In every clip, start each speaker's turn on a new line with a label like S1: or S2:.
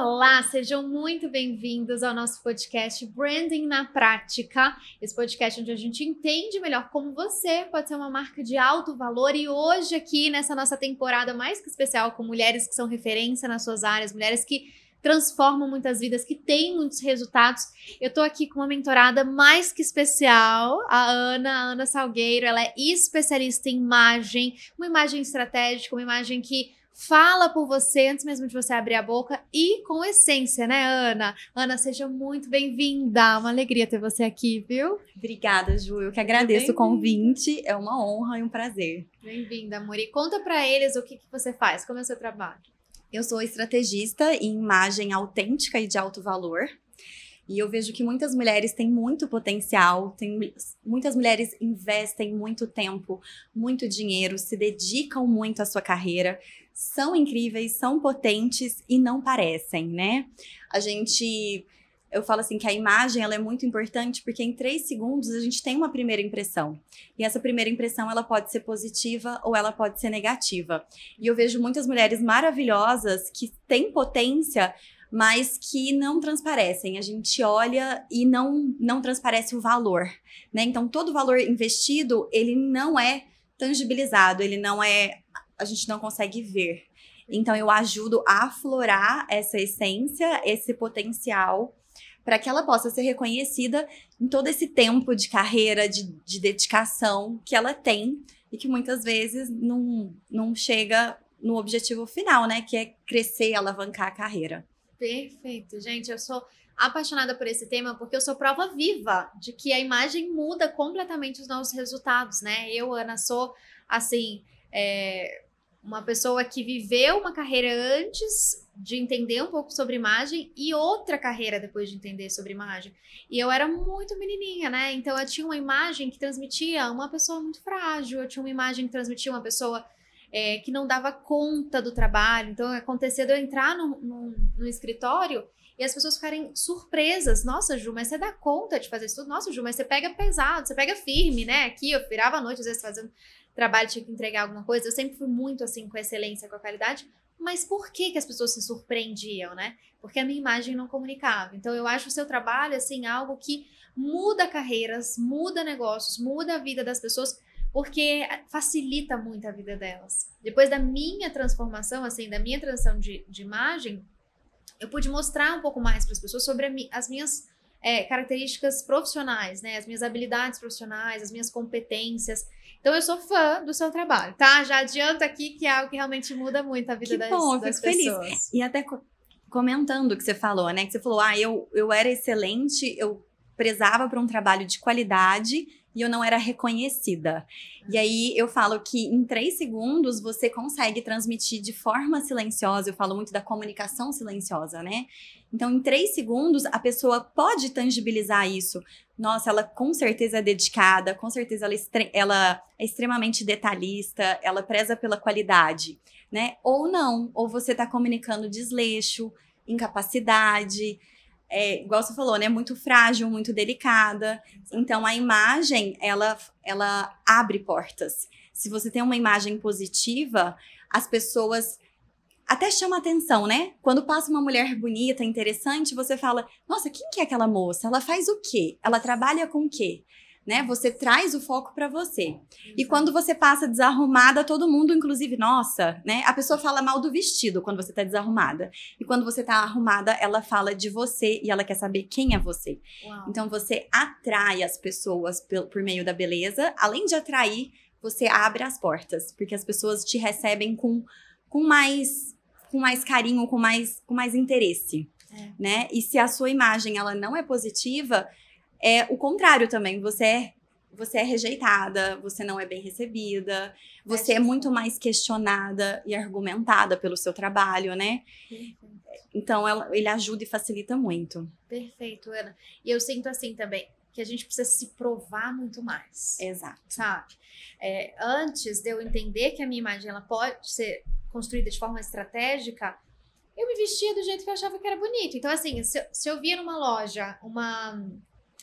S1: Olá, sejam muito bem-vindos ao nosso podcast Branding na Prática. Esse podcast onde a gente entende melhor como você pode ser uma marca de alto valor e hoje aqui nessa nossa temporada mais que especial com mulheres que são referência nas suas áreas, mulheres que transformam muitas vidas, que têm muitos resultados. Eu tô aqui com uma mentorada mais que especial, a Ana, a Ana Salgueiro. Ela é especialista em imagem, uma imagem estratégica, uma imagem que fala por você antes mesmo de você abrir a boca
S2: e com essência, né, Ana? Ana, seja muito bem-vinda. Uma alegria ter você aqui, viu? Obrigada, Ju. Eu que agradeço o convite. É uma honra e um prazer.
S1: Bem-vinda, amor. E conta
S2: para eles o que, que você faz, como é o seu trabalho. Eu sou estrategista em imagem autêntica e de alto valor. E eu vejo que muitas mulheres têm muito potencial, tem, muitas mulheres investem muito tempo, muito dinheiro, se dedicam muito à sua carreira, são incríveis, são potentes e não parecem, né? A gente eu falo assim que a imagem ela é muito importante porque em três segundos a gente tem uma primeira impressão e essa primeira impressão ela pode ser positiva ou ela pode ser negativa e eu vejo muitas mulheres maravilhosas que têm potência mas que não transparecem. A gente olha e não, não transparece o valor, né? Então, todo valor investido, ele não é tangibilizado, ele não é... A gente não consegue ver. Então, eu ajudo a aflorar essa essência, esse potencial para que ela possa ser reconhecida em todo esse tempo de carreira, de, de, dedicação que ela tem e que muitas vezes não, não chega no objetivo final, né? Que é crescer, alavancar a carreira.
S1: Perfeito. Gente, eu sou apaixonada por esse tema porque eu sou prova viva de que a imagem muda completamente os nossos resultados, né? Eu, Ana, sou assim. É uma pessoa que viveu uma carreira antes de entender um pouco sobre imagem e outra carreira depois de entender sobre imagem. E eu era muito menininha, né? Então eu tinha uma imagem que transmitia uma pessoa muito frágil, eu tinha uma imagem que transmitia uma pessoa é, que não dava conta do trabalho. Então, acontecendo de eu entrar no, no, no escritório e as pessoas ficarem surpresas. Nossa, Ju, mas você dá conta de fazer isso tudo? Nossa, Ju, mas você pega pesado, você pega firme, né? Aqui eu virava à noite, às vezes fazendo trabalho, tinha que entregar alguma coisa. Eu sempre fui muito assim com excelência, com a qualidade. Mas por que, que as pessoas se surpreendiam, né? Porque a minha imagem não comunicava. Então eu acho o seu trabalho assim algo que muda carreiras, muda negócios, muda a vida das pessoas porque facilita muito a vida delas. Depois da minha transformação, assim, da minha transição de, de imagem, eu pude mostrar um pouco mais para as pessoas sobre mi as minhas é, características profissionais, né? As minhas habilidades profissionais, as minhas competências. Então, eu sou fã do seu trabalho, tá? Já adianta aqui que é algo que realmente muda muito a vida que das, bom, das pessoas.
S2: Feliz. E até co comentando o que você falou, né? Que você falou, ah, eu, eu era excelente, eu prezava para um trabalho de qualidade e eu não era reconhecida. E aí eu falo que em três segundos você consegue transmitir de forma silenciosa. Eu falo muito da comunicação silenciosa, né? Então, em três segundos, a pessoa pode tangibilizar isso. Nossa, ela com certeza é dedicada, com certeza ela, é ela é extremamente detalhista, ela preza pela qualidade, né? Ou não, ou você está comunicando desleixo, incapacidade é, igual você falou, né? Muito frágil, muito delicada. Então a imagem, ela, ela abre portas. Se você tem uma imagem positiva, as pessoas até chama atenção, né? Quando passa uma mulher bonita, interessante, você fala: "Nossa, quem que é aquela moça? Ela faz o quê? Ela trabalha com o quê?" né? Você traz o foco para você. E quando você passa desarrumada, todo mundo, inclusive, nossa, né? A pessoa fala mal do vestido quando você tá desarrumada. E quando você tá arrumada, ela fala de você e ela quer saber quem é você. Uau. Então você atrai as pessoas por meio da beleza. Além de atrair, você abre as portas, porque as pessoas te recebem com, com mais com mais carinho, com mais com mais interesse. É. Né? E se a sua imagem ela não é positiva, é o contrário também. Você é, você é rejeitada, você não é bem recebida, você é, muito mais questionada e argumentada pelo seu trabalho, né? Então, ela, é ele ajuda e facilita muito.
S1: Perfeito, Ana. E eu sinto assim também que a gente precisa se provar muito mais. Exato. Sabe? É, antes de eu entender que a minha imagem ela pode ser construída de forma estratégica, eu me vestia do jeito que eu achava que era bonito. Então, assim, se, se eu via numa loja uma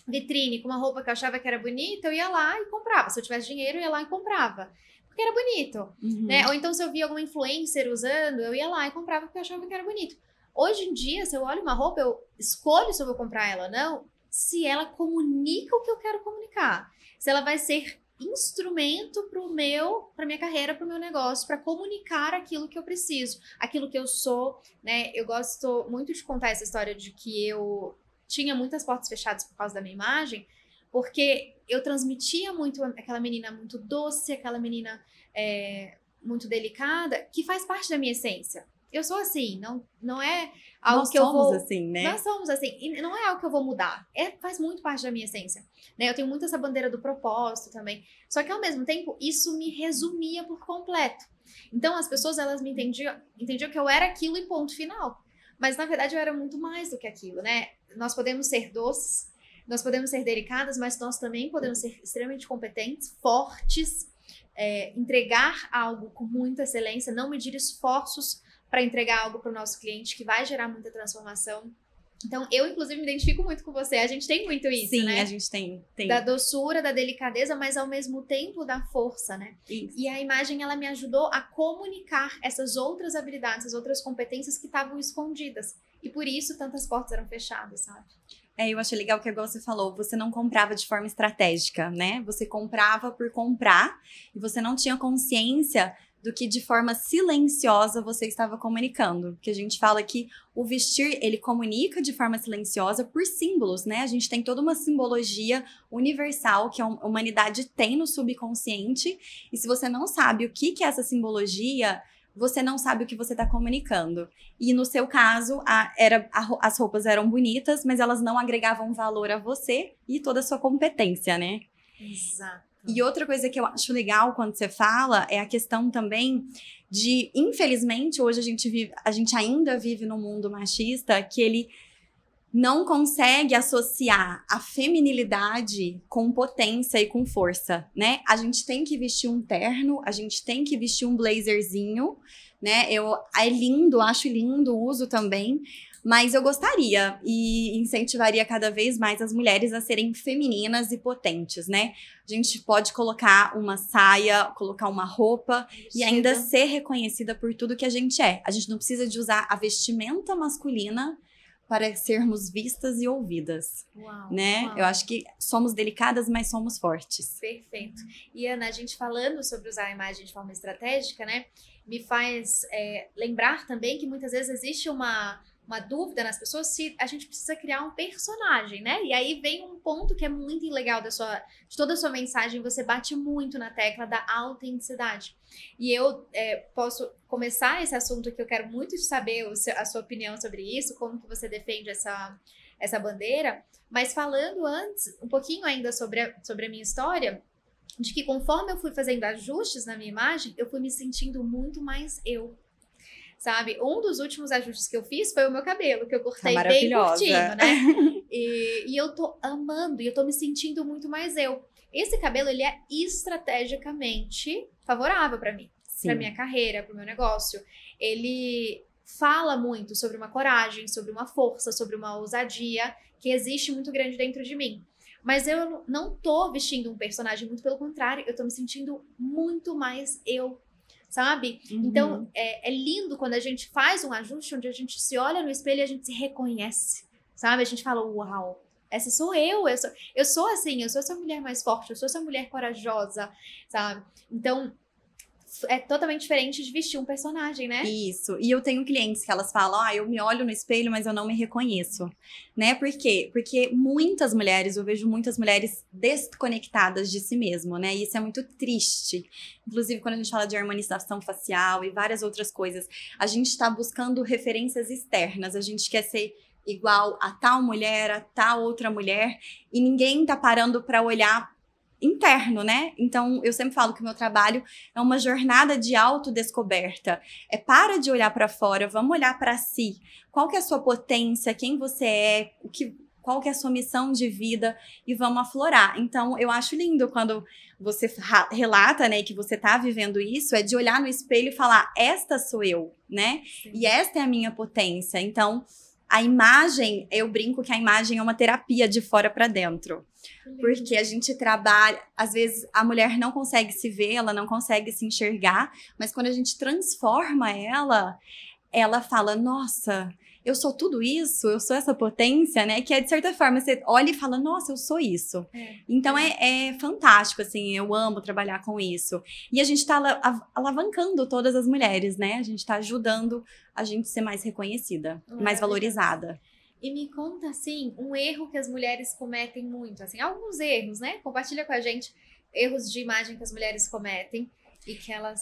S1: vitrine com uma roupa que eu achava que era bonita, eu ia lá e comprava. Se eu tivesse dinheiro, eu ia lá e comprava. Porque era bonito, uhum. né? Ou então se eu via alguma influencer usando, eu ia lá e comprava porque eu achava que era bonito. Hoje em dia, se eu olho uma roupa, eu escolho se eu vou comprar ela ou não, se ela comunica o que eu quero comunicar. Se ela vai ser instrumento para o meu, para minha carreira, para o meu negócio, para comunicar aquilo que eu preciso, aquilo que eu sou, né? Eu gosto muito de contar essa história de que eu tinha muitas portas fechadas por causa da minha imagem, porque eu transmitia muito aquela menina muito doce, aquela menina é, muito delicada, que faz parte da minha essência. Eu sou assim, não, não é algo Nós que eu vou. Nós somos assim, né? Nós somos assim, e não é algo que eu vou mudar. É, faz muito parte da minha essência. Né? Eu tenho muito essa bandeira do propósito também. Só que ao mesmo tempo, isso me resumia por completo. Então as pessoas elas me entendiam, entendiam que eu era aquilo e ponto final. Mas na verdade eu era muito mais do que aquilo, né? nós podemos ser doces, nós podemos ser delicadas, mas nós também podemos ser extremamente competentes, fortes, é, entregar algo com muita excelência, não medir esforços para entregar algo para o nosso cliente que vai gerar muita transformação. Então, eu, inclusive, me identifico muito com você. A gente tem muito isso, Sim, né? Sim, a gente
S2: tem, tem, Da
S1: doçura, da delicadeza, mas ao mesmo tempo da força, né? Isso. E a imagem, ela me ajudou a comunicar essas outras habilidades, essas outras competências que estavam escondidas. E por isso tantas portas eram fechadas, sabe?
S2: É, eu achei legal que agora você falou, você não comprava de forma estratégica, né? Você comprava por comprar e você não tinha consciência do que de forma silenciosa você estava comunicando. Que a gente fala que o vestir, ele comunica de forma silenciosa por símbolos, né? A gente tem toda uma simbologia universal que a hum, humanidade tem no subconsciente, e se você não sabe o que que é essa simbologia, você não sabe o que você está comunicando. E no seu caso, a, era, a, as roupas eram bonitas, mas elas não agregavam valor a você e toda a sua competência, né?
S1: Exato.
S2: E outra coisa que eu acho legal quando você fala é a questão também de, infelizmente, hoje a gente, vive, a gente ainda vive num mundo machista que ele não consegue associar a feminilidade com potência e com força, né? A gente tem que vestir um terno, a gente tem que vestir um blazerzinho, né? Eu é lindo, acho lindo, uso também, mas eu gostaria e incentivaria cada vez mais as mulheres a serem femininas e potentes, né? A gente pode colocar uma saia, colocar uma roupa e ainda ser reconhecida por tudo que a gente é. A gente não precisa de usar a vestimenta masculina para sermos vistas e ouvidas, uau, né? Uau. Eu acho que somos delicadas, mas somos fortes.
S1: Perfeito. E Ana, a gente falando sobre usar a imagem de forma estratégica, né? Me faz é, lembrar também que muitas vezes existe uma uma dúvida nas pessoas se a gente precisa criar um personagem, né? E aí vem um ponto que é muito legal da sua, de toda a sua mensagem, você bate muito na tecla da autenticidade. E eu é, posso começar esse assunto que eu quero muito saber seu, a sua opinião sobre isso, como que você defende essa, essa bandeira, mas falando antes, um pouquinho ainda sobre a, sobre a minha história, de que conforme eu fui fazendo ajustes na minha imagem, eu fui me sentindo muito mais eu sabe? Um dos últimos ajustes que eu fiz foi o meu cabelo, que eu cortei tá bem curtinho, né? e, e eu tô amando, e eu tô me sentindo muito mais eu. Esse cabelo, ele é estrategicamente favorável para mim, para minha carreira, para meu negócio. Ele fala muito sobre uma coragem, sobre uma força, sobre uma ousadia que existe muito grande dentro de mim. Mas eu não tô vestindo um personagem, muito pelo contrário, eu tô me sentindo muito mais eu sabe? Então, uhum. Então, é, é lindo quando a gente faz um ajuste onde a gente se olha no espelho e a gente se reconhece, sabe? A gente fala, uau, essa sou eu, eu sou, eu sou assim, eu sou essa mulher mais forte, eu sou essa mulher corajosa, sabe? Então, é totalmente
S2: diferente de vestir um personagem, né? Isso. E eu tenho clientes que elas falam: "Ah, eu me olho no espelho, mas eu não me reconheço". Né? Por quê? Porque muitas mulheres, eu vejo muitas mulheres desconectadas de si mesmo, né? E isso é muito triste. Inclusive quando a gente fala de harmonização facial e várias outras coisas, a gente está buscando referências externas, a gente quer ser igual a tal mulher, a tal outra mulher, e ninguém tá parando para olhar interno, né? Então, eu sempre falo que o meu trabalho é uma jornada de autodescoberta. É para de olhar para fora, vamos olhar para si. Qual que é a sua potência? Quem você é? O que qual que é a sua missão de vida e vamos aflorar. Então, eu acho lindo quando você relata, né, que você está vivendo isso, é de olhar no espelho e falar, esta sou eu, né? Sim. E esta é a minha potência. Então, a imagem, eu brinco que a imagem é uma terapia de fora para dentro. Porque a gente trabalha, às vezes a mulher não consegue se ver, ela não consegue se enxergar, mas quando a gente transforma ela, ela fala: "Nossa, eu sou tudo isso, eu sou essa potência, né? Que é, de certa forma, você olha e fala, nossa, eu sou isso. É. Então, é, é, fantástico, assim, eu amo trabalhar com isso. E a gente tá alavancando todas as mulheres, né? A gente tá ajudando a gente ser mais reconhecida, é mais valorizada.
S1: E me conta, assim, um erro que as mulheres cometem muito, assim, alguns erros, né? Compartilha com a gente erros de imagem que as mulheres cometem e que elas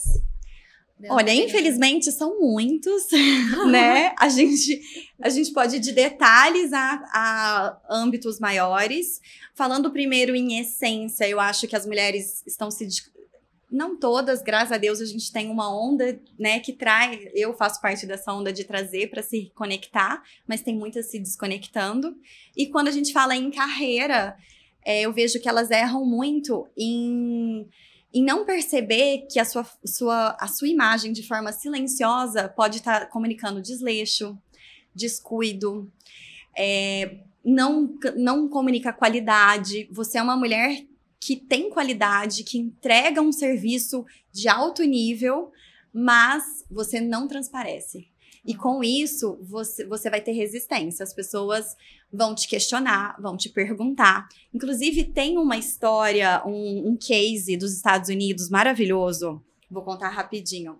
S1: Olha, Deus.
S2: infelizmente são muitos, né? A gente, a gente pode ir de detalhes a, a âmbitos maiores. Falando primeiro em essência, eu acho que as mulheres estão se não todas, graças a Deus, a gente tem uma onda, né, que traz, eu faço parte dessa onda de trazer para se conectar, mas tem muitas se desconectando. E quando a gente fala em carreira, é, eu vejo que elas erram muito em e não perceber que a sua, sua, a sua imagem de forma silenciosa pode estar tá comunicando desleixo, descuido, é, não, não comunica qualidade. Você é uma mulher que tem qualidade, que entrega um serviço de alto nível, mas você não transparece. E com isso, você, você vai ter resistência. As pessoas vão te questionar, vão te perguntar. Inclusive, tem uma história, um, um case dos Estados Unidos maravilhoso. Vou contar rapidinho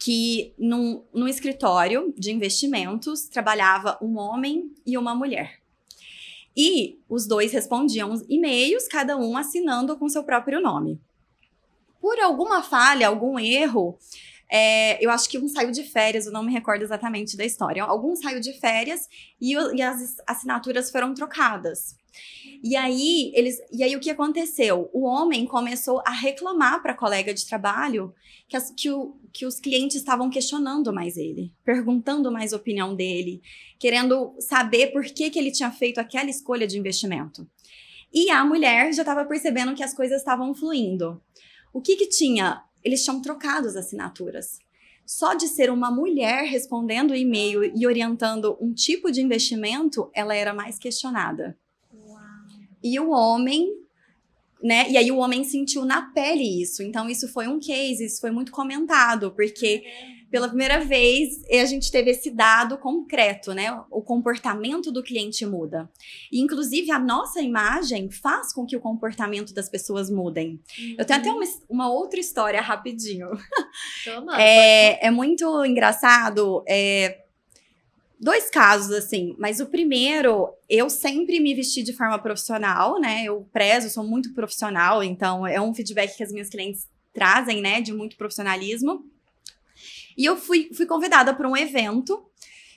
S2: que num, num, escritório de investimentos trabalhava um homem e uma mulher. E os dois respondiam e-mails, cada um assinando com seu próprio nome. Por alguma falha, algum erro, é, eu acho que um saiu de férias, eu não me recordo exatamente da história. Algum saiu de férias e, e as assinaturas foram trocadas. E aí eles, e aí o que aconteceu? O homem começou a reclamar para a colega de trabalho que, as, que, o, que os clientes estavam questionando mais ele, perguntando mais a opinião dele, querendo saber por que, que ele tinha feito aquela escolha de investimento. E a mulher já estava percebendo que as coisas estavam fluindo. O que, que tinha eles tinham trocado as assinaturas. Só de ser uma mulher respondendo e-mail e orientando um tipo de investimento, ela era mais questionada. Uau. E o homem, né? E aí o homem sentiu na pele isso. Então isso foi um case, isso foi muito comentado, porque é pela primeira vez, a gente teve esse dado concreto, né? O comportamento do cliente muda. E, inclusive, a nossa imagem faz com que o comportamento das pessoas mudem. Uhum. Eu tenho até uhum. uma, uma, outra história rapidinho.
S1: Toma, é,
S2: é muito engraçado. É, dois casos, assim, mas o primeiro, eu sempre me vesti de forma profissional, né? Eu prezo, sou muito profissional, então é um feedback que as minhas clientes trazem, né, de muito profissionalismo. E eu fui, fui convidada para um evento,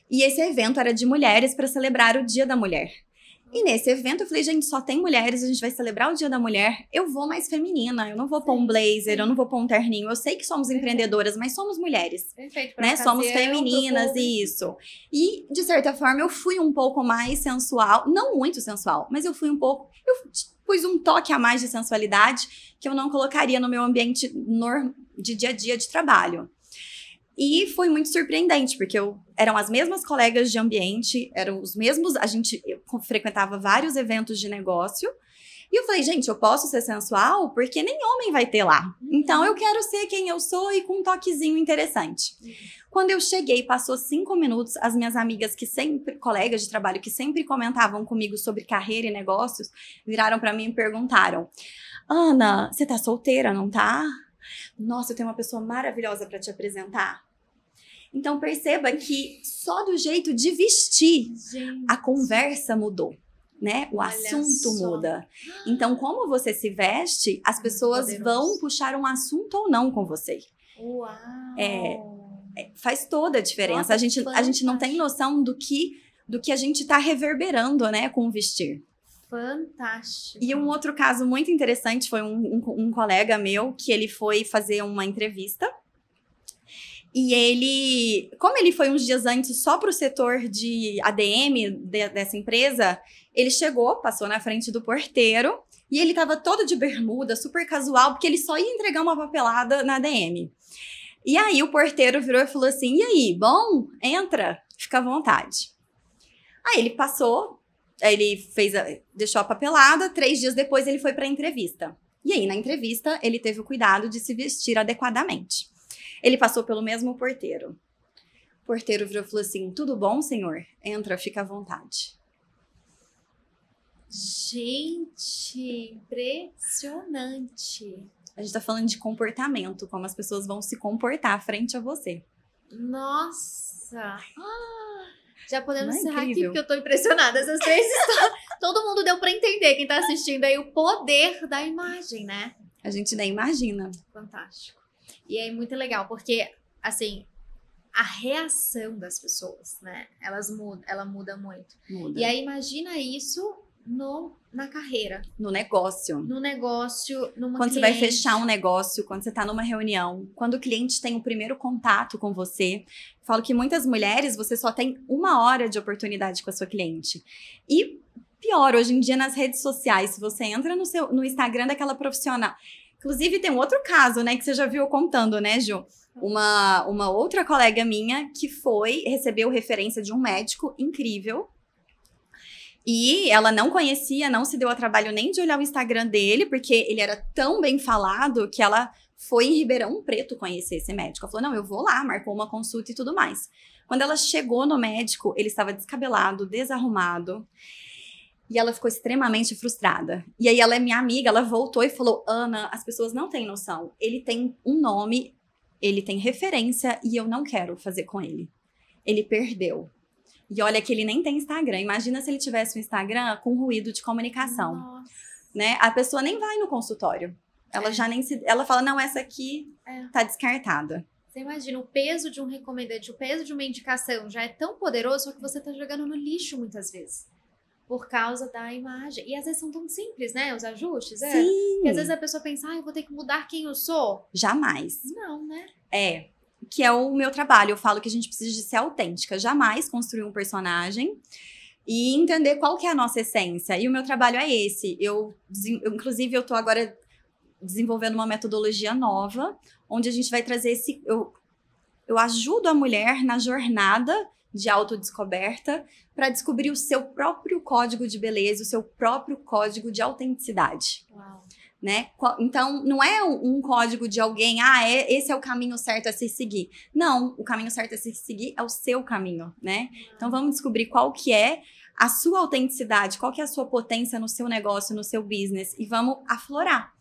S2: e esse evento era de mulheres para celebrar o Dia da Mulher. E nesse evento eu falei, gente, só tem mulheres, a gente vai celebrar o Dia da Mulher. Eu vou mais feminina, eu não vou pôr um blazer, eu não vou pôr um terninho. Eu sei que somos empreendedoras, mas somos mulheres. Perfeito, né? Somos femininas e isso. E, de certa forma, eu fui um pouco mais sensual, não muito sensual, mas eu fui um pouco. Eu pus um toque a mais de sensualidade que eu não colocaria no meu ambiente de dia a dia de trabalho. E foi muito surpreendente, porque eu, eram as mesmas colegas de ambiente, eram os mesmos. A gente frequentava vários eventos de negócio. E eu falei, gente, eu posso ser sensual porque nem homem vai ter lá. Então eu quero ser quem eu sou e com um toquezinho interessante. Quando eu cheguei, passou cinco minutos, as minhas amigas que sempre, colegas de trabalho que sempre comentavam comigo sobre carreira e negócios, viraram para mim e perguntaram: Ana, você tá solteira, não tá? Nossa, eu tenho uma pessoa maravilhosa para te apresentar. Então perceba que só do jeito de vestir Gente. a conversa mudou. Né? O Olha assunto só. muda. Então, como você se veste, as pessoas vão puxar um assunto ou não com você. Uau! É, é faz toda a diferença. a, gente, a gente não tem noção do que do que a gente está reverberando, né, com o vestir.
S1: Fantástico. E um
S2: outro caso muito interessante foi um, um, um colega meu que ele foi fazer uma entrevista e ele, como ele foi uns dias antes só para o setor de ADM de, dessa empresa, ele chegou, passou na frente do porteiro e ele estava todo de bermuda, super casual, porque ele só ia entregar uma papelada na ADM. E aí o porteiro virou e falou assim: "E aí, bom? Entra, fica à vontade". Aí ele passou, ele fez, a, deixou a papelada. Três dias depois ele foi para a entrevista. E aí na entrevista ele teve o cuidado de se vestir adequadamente. Ele passou pelo mesmo porteiro. O porteiro virou e falou assim: Tudo bom, senhor? Entra, fica à vontade. Gente, impressionante. A gente está falando de comportamento, como as pessoas vão se comportar frente a você.
S1: Nossa! Ah, já podemos é encerrar incrível. aqui, porque eu estou impressionada. Essas três Todo mundo deu para entender, quem está assistindo aí, o poder da imagem, né? A gente nem imagina. Fantástico. E é muito legal, porque, assim, a reação das pessoas, né? Elas mudam, ela muda muito. Muda. E aí imagina isso no na carreira,
S2: no negócio. No
S1: negócio, numa Quando cliente. você vai fechar
S2: um negócio, quando você está numa reunião, quando o cliente tem o primeiro contato com você. Falo que muitas mulheres, você só tem uma hora de oportunidade com a sua cliente. E pior, hoje em dia nas redes sociais, se você entra no seu no Instagram daquela profissional, Inclusive, tem um outro caso, né, que você já viu contando, né, Ju? Uma, uma outra colega minha que foi, recebeu referência de um médico incrível. E ela não conhecia, não se deu a trabalho nem de olhar o Instagram dele, porque ele era tão bem falado que ela foi em Ribeirão Preto conhecer esse médico. Ela falou: não, eu vou lá, marcou uma consulta e tudo mais. Quando ela chegou no médico, ele estava descabelado, desarrumado. E ela ficou extremamente frustrada. E aí ela é minha amiga, ela voltou e falou: Ana, as pessoas não têm noção. Ele tem um nome, ele tem referência e eu não quero fazer com ele. Ele perdeu. E olha que ele nem tem Instagram. Imagina se ele tivesse um Instagram com ruído de comunicação. Nossa. Né? A pessoa nem vai no consultório. Ela é. já nem se. Ela fala: não, essa aqui é. tá descartada.
S1: Você imagina, o peso de um recomendante, o peso de uma indicação já é tão poderoso que você tá jogando no lixo muitas vezes por causa da imagem. E às vezes são tão simples, né? Os ajustes, é? Sim. Que às vezes a pessoa pensa, ah, eu vou ter que mudar quem eu sou.
S2: Jamais. Não, né? É. Que é o meu trabalho. Eu falo que a gente precisa de ser autêntica. Jamais construir um personagem e entender qual que é a nossa essência. E o meu trabalho é esse. Eu, inclusive, eu tô agora desenvolvendo uma metodologia nova, onde a gente vai trazer esse. Eu, eu ajudo a mulher na jornada de autodescoberta para descobrir o seu próprio código de beleza, o seu próprio código de autenticidade. Né? Então, não é um código de alguém, ah, é, esse é o caminho certo a se seguir. Não, o caminho certo a se seguir é o seu caminho, né? Então, vamos descobrir qual que é a sua autenticidade, qual que é a sua potência no seu negócio, no seu business e vamos aflorar.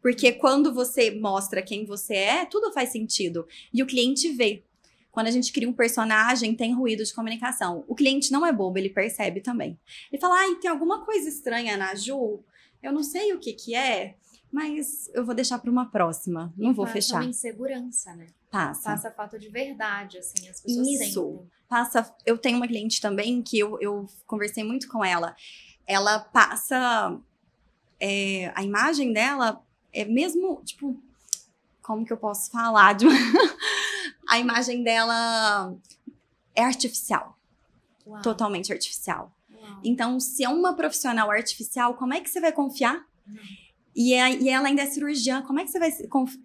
S2: Porque quando você mostra quem você é, tudo faz sentido e o cliente vê. Quando a gente cria um personagem, tem ruído de comunicação. O cliente não é bobo, ele percebe também. Ele fala, ai, tem alguma coisa estranha na Ju, eu não sei o que que é, mas eu vou deixar para uma próxima, não e vou fechar. Também
S1: segurança, né? Passa. Passa falta de verdade, assim, as pessoas Isso.
S2: Sentem. Passa. Eu tenho uma cliente também que eu, eu conversei muito com ela. Ela passa é, a imagem dela é mesmo, tipo, como que eu posso falar? De uma... a imagem dela é artificial. Uau. Totalmente artificial. Uau. Então, se é uma profissional artificial, como é que você vai confiar? Uhum. E, é, e, ela ainda é cirurgiã. Como é que você vai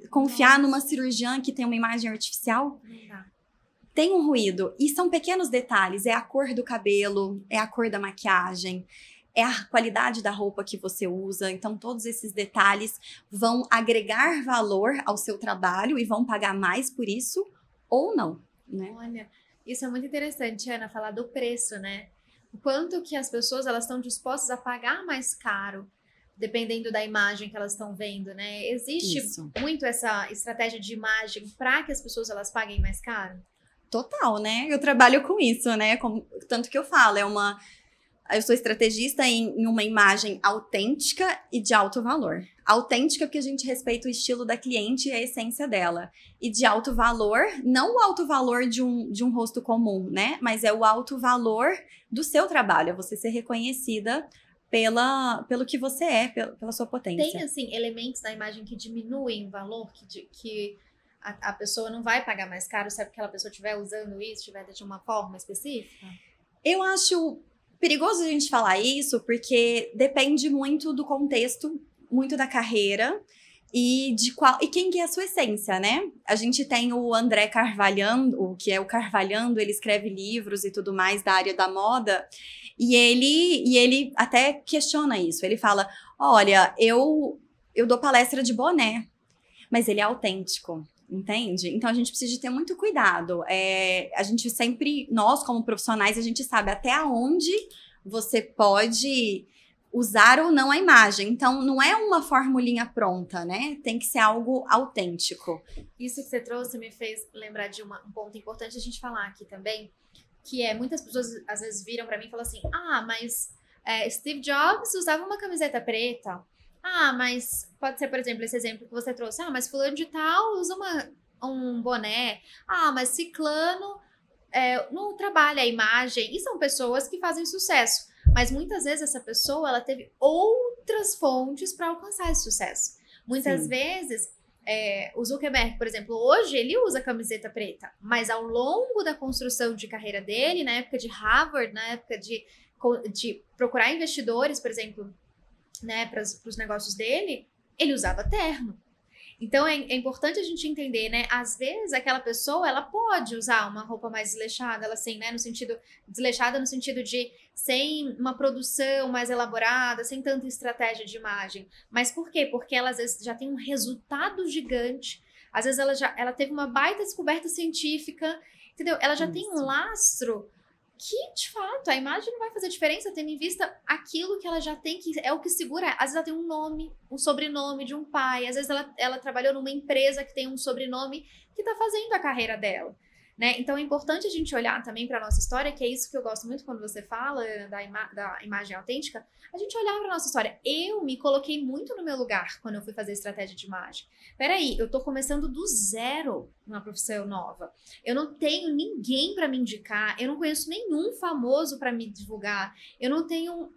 S2: confiar Nossa. numa cirurgiã que tem uma imagem artificial? Tem um ruído. E são pequenos detalhes. É a cor do cabelo, é a cor da maquiagem, é a qualidade da roupa que você usa. Então, todos esses detalhes vão agregar valor ao seu trabalho e vão pagar mais por isso ou não, né?
S1: Olha, isso é muito interessante, Ana, falar do preço, né? O quanto que as pessoas elas estão dispostas a pagar mais caro dependendo da imagem que elas estão vendo, né? Existe Isso. muito essa estratégia de imagem para que as pessoas elas paguem mais caro?
S2: Total, né? Eu trabalho com isso, né? Como, tanto que eu falo, é uma eu sou estrategista em, em, uma imagem autêntica e de alto valor. Autêntica porque a gente respeita o estilo da cliente e a essência dela. E de alto valor, não o alto valor de um, de um rosto comum, né? Mas é o alto valor do seu trabalho, é você ser reconhecida pela, pelo que você é, pela, pela sua potência. Tem,
S1: assim, elementos da imagem que diminuem o valor, que, que a, a pessoa não vai pagar mais caro se aquela pessoa estiver usando isso, estiver de uma forma específica?
S2: Eu acho Perigoso a gente falar isso porque depende muito do contexto, muito da carreira e de qual e quem que é a sua essência, né? A gente tem o André Carvalhando, que é o Carvalhando, ele escreve livros e tudo mais da área da moda, e ele e ele até questiona isso. Ele fala: "Olha, eu eu dou palestra de boné, mas ele é autêntico entende? Então a gente precisa ter muito cuidado. É, a gente sempre, nós como profissionais, a gente sabe até aonde você pode usar ou não a imagem. Então não é uma formulinha pronta, né? Tem que ser algo autêntico. Isso que você trouxe
S1: me fez lembrar de uma, um ponto importante a gente falar aqui também, que é muitas pessoas às vezes viram para mim e falam assim: "Ah, mas é, Steve Jobs usava uma camiseta preta". Ah, mas pode ser, por exemplo, esse exemplo que você trouxe. Ah, mas fulano de tal usa uma, um boné. Ah, mas ciclano é, não trabalha a imagem. E são pessoas que fazem sucesso. Mas muitas vezes essa pessoa ela teve outras fontes para alcançar esse sucesso. Muitas Sim. vezes é, o Zuckerberg, por exemplo, hoje ele usa camiseta preta, mas ao longo da construção de carreira dele, na época de Harvard, na época de, de procurar investidores, por exemplo, né, para os negócios dele, ele usava terno. Então é, é, importante a gente entender, né? Às vezes aquela pessoa ela pode usar uma roupa mais desleixada, ela assim, né? No sentido desleixada no sentido de sem uma produção mais elaborada, sem tanta estratégia de imagem. Mas por quê? Porque ela às vezes já tem um resultado gigante. Às vezes ela já ela teve uma baita descoberta científica, entendeu? Ela já Isso. tem um lastro que, de fato, a imagem não vai fazer diferença tendo em vista aquilo que ela já tem, que é o que segura. Às vezes ela tem um nome, um sobrenome de um pai, às vezes ela, ela trabalhou numa empresa que tem um sobrenome que está fazendo a carreira dela. Né? Então é importante a gente olhar também para a nossa história, que é isso que eu gosto muito quando você fala da, ima da imagem autêntica, a gente olhar para a nossa história. Eu me coloquei muito no meu lugar quando eu fui fazer estratégia de imagem. Peraí, eu estou começando do zero numa profissão nova. Eu não tenho ninguém para me indicar, eu não conheço nenhum famoso para me divulgar, eu não tenho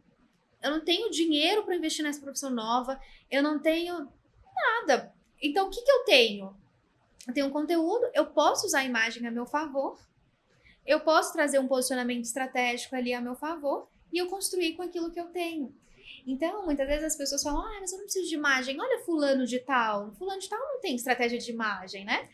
S1: eu não tenho dinheiro para investir nessa profissão nova, eu não tenho nada. Então, o que, que eu tenho? eu tenho um conteúdo, eu posso usar a imagem a meu favor, eu posso trazer um posicionamento estratégico ali a meu favor e eu construir com aquilo que eu tenho. Então, muitas vezes as pessoas falam, ah, mas eu não preciso de imagem, olha fulano de tal. Fulano de tal não tem estratégia de imagem, né?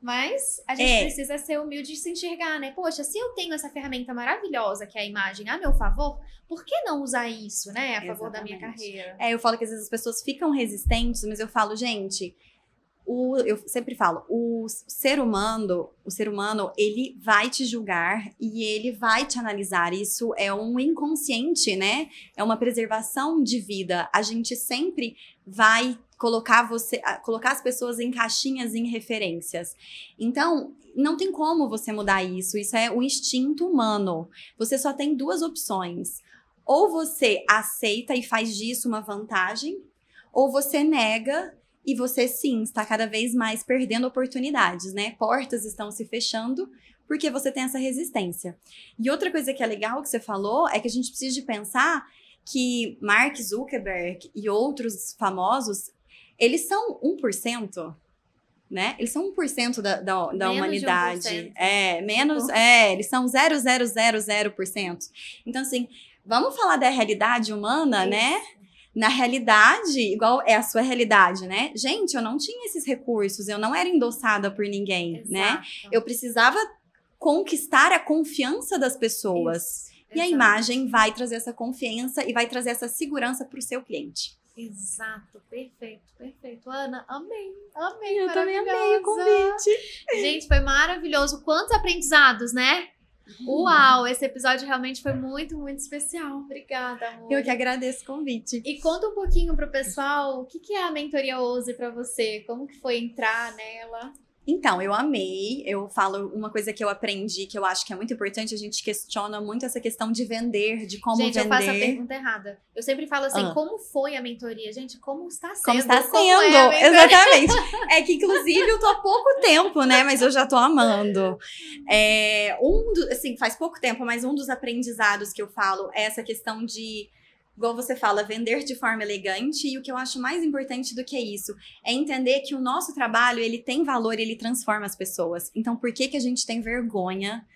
S1: Mas a gente é. precisa ser humilde e se enxergar, né? Poxa, se eu tenho essa ferramenta maravilhosa que é a imagem a meu favor,
S2: por que não usar isso, né? A favor Exatamente. da minha carreira. É, eu falo que às vezes as pessoas ficam resistentes, mas eu falo, gente, o, eu sempre falo, o ser humano, o ser humano, ele vai te julgar e ele vai te analisar. Isso é um inconsciente, né? É uma preservação de vida. A gente sempre vai colocar você, colocar as pessoas em caixinhas, em referências. Então, não tem como você mudar isso. Isso é o instinto humano. Você só tem duas opções. Ou você aceita e faz disso uma vantagem, ou você nega e você sim está cada vez mais perdendo oportunidades, né? Portas estão se fechando porque você tem essa resistência. E outra coisa que é legal que você falou é que a gente precisa de pensar que Mark Zuckerberg e outros famosos, eles são 1%, né? Eles são 1% da, da, da menos humanidade. É, menos, é, eles são 0,000%. Então, assim, vamos falar da realidade humana, Isso. né? na realidade, igual é a sua realidade, né? Gente, eu não tinha esses recursos, eu não era endossada por ninguém, né? Exato. né? Eu precisava conquistar a confiança das pessoas. Isso. E a imagem vai trazer essa confiança e vai trazer essa segurança para o seu cliente.
S1: Exato, perfeito, perfeito. Ana, amei, amei. Eu também amei o convite. Gente, foi maravilhoso. Quantos aprendizados, né? Uau, esse episódio realmente foi muito, muito especial. Obrigada, amor. Eu que agradeço o convite. E conta um pouquinho pro pessoal o que, que é a mentoria Ouse para você, como que foi entrar nela?
S2: Então, eu amei. Eu falo uma coisa que eu aprendi que eu acho que é muito importante. A gente questiona muito essa questão de vender, de como gente, vender. Gente, eu faço a pergunta
S1: errada. Eu sempre
S2: falo assim: ah. como
S1: foi a mentoria? Gente, como está sendo? Como está sendo? Como é Exatamente.
S2: É que, inclusive, eu tô há pouco tempo, né? Mas eu já tô amando. É, um do, assim, faz pouco tempo, mas um dos aprendizados que eu falo é essa questão de igual você fala, vender de forma elegante. E o que eu acho mais importante do que isso é entender que o nosso trabalho ele tem valor, ele transforma as pessoas. Então, por que que a gente tem vergonha?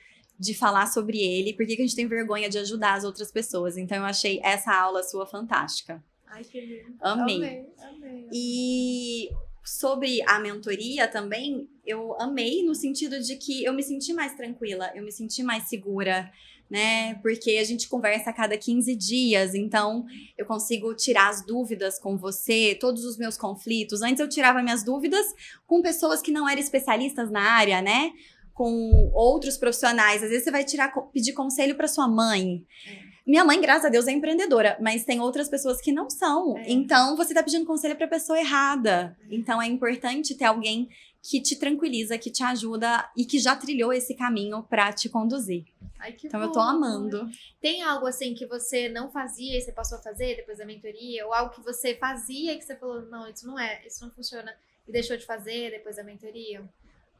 S2: de falar sobre ele, por que a gente tem vergonha de ajudar as outras pessoas. Então, eu achei essa aula sua fantástica. Ai, que lindo. Amei, amei, amei. E sobre a mentoria também, eu amei no sentido de que eu me senti mais tranquila, eu me senti mais segura né? Porque a gente conversa a cada 15 dias, então eu consigo tirar as dúvidas com você, todos os meus conflitos. Antes eu tirava minhas dúvidas com pessoas que não eram especialistas na área, né? Com outros profissionais. Às vezes você vai tirar, pedir conselho para sua mãe. É. Minha mãe, graças a Deus, é empreendedora, mas tem outras pessoas que não são. É. Então, você tá pedindo conselho pra pessoa errada. Então, é importante ter alguém que te tranquiliza, que te ajuda e que já trilhou esse caminho para te conduzir.
S1: Ai, então bom, eu tô né? amando. Tem algo assim que você não fazia e você passou a fazer depois da mentoria, ou algo que você fazia e que você falou, não, isso não é, isso não funciona e deixou de fazer depois da mentoria?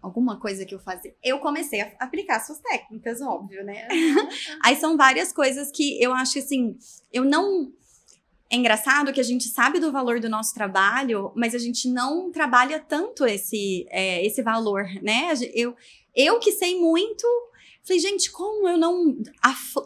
S2: alguma coisa que eu fazia, eu comecei a aplicar suas técnicas, óbvio, né? Aí são várias coisas que eu acho assim, eu não. É engraçado que a gente sabe do valor do nosso trabalho, mas a gente não trabalha tanto esse, é, esse valor, né? Eu, eu que sei muito, Falei, gente, como eu não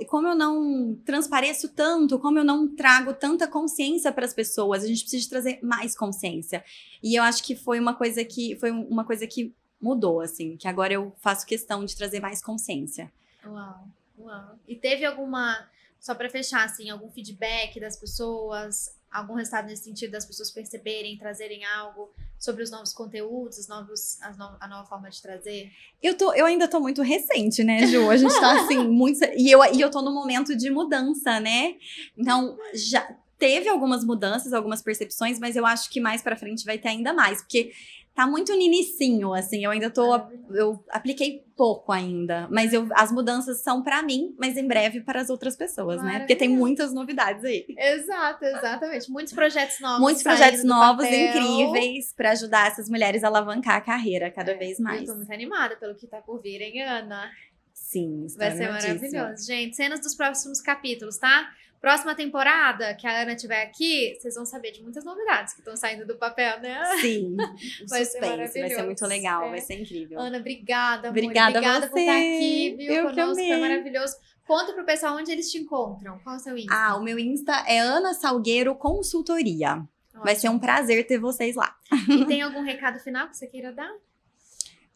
S2: como eu não transpareço tanto, como eu não trago tanta consciência para as pessoas, a gente precisa trazer mais consciência. E eu acho que foi uma coisa que foi uma coisa que mudou, assim, que agora eu faço questão de trazer mais consciência.
S1: Uau, uau. E teve alguma, só para fechar, assim, algum feedback das pessoas, algum resultado nesse sentido das pessoas perceberem, trazerem algo sobre os novos conteúdos, os novos, no, a nova forma de trazer?
S2: Eu, tô, eu ainda tô muito recente, né, Ju? A gente tá assim, muito. E eu, e eu tô no momento de mudança, né? Então, já teve algumas mudanças, algumas percepções, mas eu acho que mais para frente vai ter ainda mais, porque tá muito ninicinho, assim. Eu ainda tô. Ah, é eu apliquei pouco ainda. Mas eu, as mudanças são para mim, mas em breve para as outras pessoas, né? Porque tem muitas novidades aí.
S1: Exato, exatamente. Muitos projetos novos. Muitos projetos novos, incríveis,
S2: para ajudar essas mulheres a alavancar a carreira cada é, vez mais. Eu tô muito animada
S1: pelo que tá por vir, hein, Ana?
S2: Sim, Vai ser maravilhoso.
S1: Gente, cenas dos próximos capítulos, tá? Próxima temporada, que a Ana tiver aqui, vocês vão saber de muitas novidades que estão saindo do papel, né? Sim.
S2: vai suspense, ser maravilhoso. Vai ser muito legal, é. vai ser incrível. Ana, obrigada, amor. Obrigada, por estar aqui, viu? Eu conosco, foi maravilhoso. Conta pro pessoal onde eles te encontram. Qual é o seu Insta? Ah, o meu Insta é Ana Salgueiro Consultoria. Ótimo. Vai ser um prazer ter vocês lá.
S1: E tem algum recado final que você queira dar?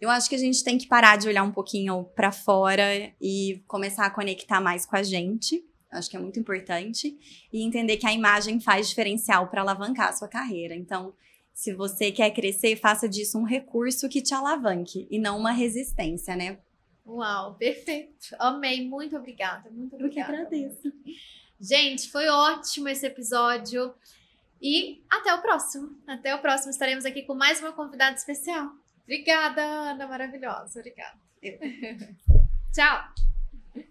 S2: Eu acho que a gente tem que parar de olhar um pouquinho para fora e começar a conectar mais com a gente acho que é muito importante, e entender que a imagem faz diferencial para alavancar a sua carreira. Então, se você quer crescer, faça disso um recurso que te alavanque e não uma resistência, né?
S1: Uau, perfeito. Amei, muito obrigada. Muito obrigada. Eu que agradeço. Gente, foi ótimo esse episódio. E até o próximo. Até o próximo. Estaremos aqui com mais uma convidada especial. Obrigada, Ana, maravilhosa. Obrigada. Tchau.